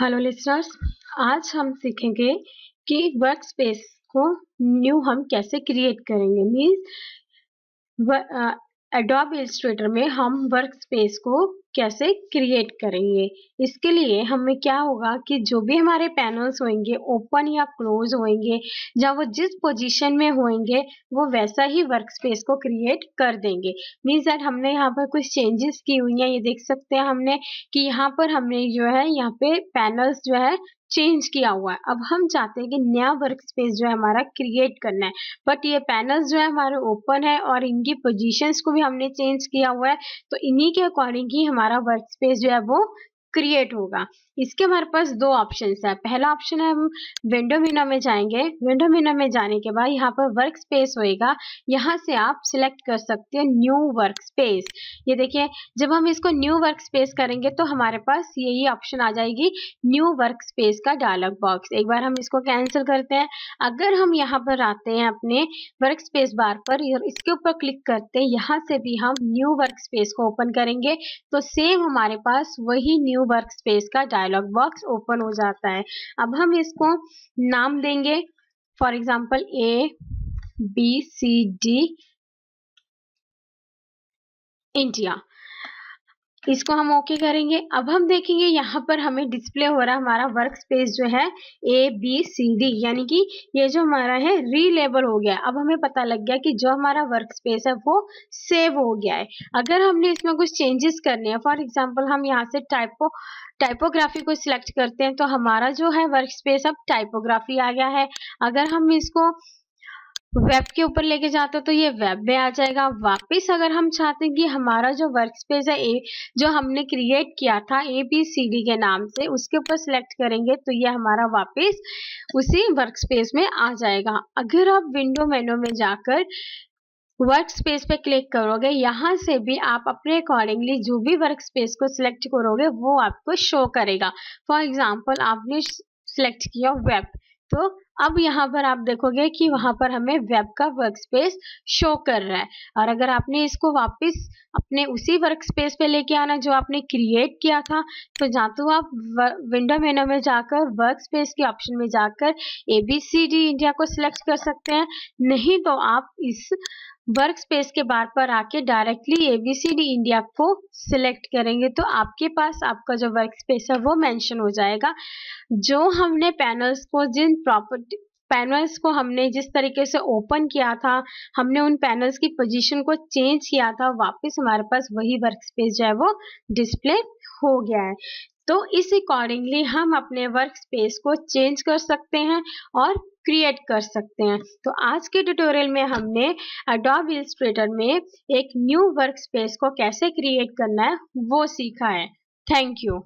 hello listeners आज हम सीखेंगे कि वर्क स्पेस को न्यू हम कैसे क्रिएट करेंगे मीन्स एडोब इलस्ट्रेटर में हम वर्क स्पेस को कैसे क्रिएट करेंगे इसके लिए हमें क्या होगा कि जो भी हमारे पैनल्स होंगे ओपन या क्लोज होंगे या वो जिस पोजीशन में होंगे वो वैसा ही वर्क स्पेस को क्रिएट कर देंगे मीन्स दैट हमने यहाँ पर कुछ चेंजेस की हुई हैं ये देख सकते हैं हमने कि यहाँ पर हमने जो है यहाँ पे पैनल्स जो है चेंज किया हुआ है अब हम चाहते हैं कि नया वर्क स्पेस जो है हमारा क्रिएट करना है बट ये पैनल्स जो है हमारे ओपन है और इनकी पोजीशंस को भी हमने चेंज किया हुआ है तो इन्हीं के अकॉर्डिंग ही हमारा वर्क स्पेस जो है वो क्रिएट होगा इसके हमारे पास दो ऑप्शन है पहला ऑप्शन है हम विंडो मिनो में जाएंगे विंडो मिनो में जाने के बाद यहाँ पर वर्क स्पेस होगा यहाँ से आप सिलेक्ट कर सकते हैं न्यू वर्क स्पेस ये देखिए जब हम इसको न्यू वर्क स्पेस करेंगे तो हमारे पास यही ऑप्शन आ जाएगी न्यू वर्क स्पेस का डायलॉग बॉक्स एक बार हम इसको कैंसिल करते हैं अगर हम यहाँ पर आते हैं अपने वर्क स्पेस बार पर इसके ऊपर क्लिक करते हैं यहाँ से भी हम न्यू वर्क स्पेस को ओपन करेंगे तो सेम हमारे पास वही न्यू न्यू वर्क स्पेस का डायलॉग बॉक्स ओपन हो जाता है अब हम इसको नाम देंगे for example A B C D India इसको हम ओके करेंगे अब हम देखेंगे यहाँ पर हमें डिस्प्ले हो रहा हमारा वर्क स्पेस जो है ए बी सी डी यानी कि ये जो हमारा है रीलेबल हो गया अब हमें पता लग गया कि जो हमारा वर्क स्पेस है वो सेव हो गया है अगर हमने इसमें कुछ चेंजेस करने हैं फॉर एग्जाम्पल हम यहाँ से टाइपो टाइपोग्राफी को सिलेक्ट करते हैं तो हमारा जो है वर्क स्पेस अब टाइपोग्राफी आ गया है अगर हम इसको वेब के ऊपर लेके जाते हो तो ये वेब में आ जाएगा वापस अगर हम चाहते हैं कि हमारा जो वर्क स्पेस है ए जो हमने क्रिएट किया था ए बी सी डी के नाम से उसके ऊपर सिलेक्ट करेंगे तो ये हमारा वापस उसी वर्क स्पेस में आ जाएगा अगर आप विंडो मेनू में जाकर वर्क स्पेस पे क्लिक करोगे यहाँ से भी आप अपने अकॉर्डिंगली जो भी वर्क स्पेस को सिलेक्ट करोगे वो आपको शो करेगा फॉर एग्जाम्पल आपने सिलेक्ट किया वेब तो अब यहाँ पर आप देखोगे कि वहाँ पर हमें वेब का वर्क स्पेस शो कर रहा है और अगर आपने इसको वापस अपने उसी वर्क स्पेस पे लेके आना जो आपने क्रिएट किया था तो या तो आप विंडो मेनू में जाकर वर्क स्पेस के ऑप्शन में जाकर A B C D India को सिलेक्ट कर सकते हैं नहीं तो आप इस वर्क स्पेस के बार पर आके डायरेक्टली एबीसीडी इंडिया को सिलेक्ट करेंगे तो आपके पास आपका जो वर्क स्पेस है वो मेंशन हो जाएगा जो हमने पैनल्स को जिन प्रॉपर्टी पैनल्स को हमने जिस तरीके से ओपन किया था हमने उन पैनल्स की पोजीशन को चेंज किया था वापस हमारे पास वही वर्क स्पेस जो है वो डिस्प्ले हो गया है तो इस अकॉर्डिंगली हम अपने वर्क स्पेस को चेंज कर सकते हैं और क्रिएट कर सकते हैं तो आज के ट्यूटोरियल में हमने अडॉब इलस्ट्रेटर में एक न्यू वर्क स्पेस को कैसे क्रिएट करना है वो सीखा है थैंक यू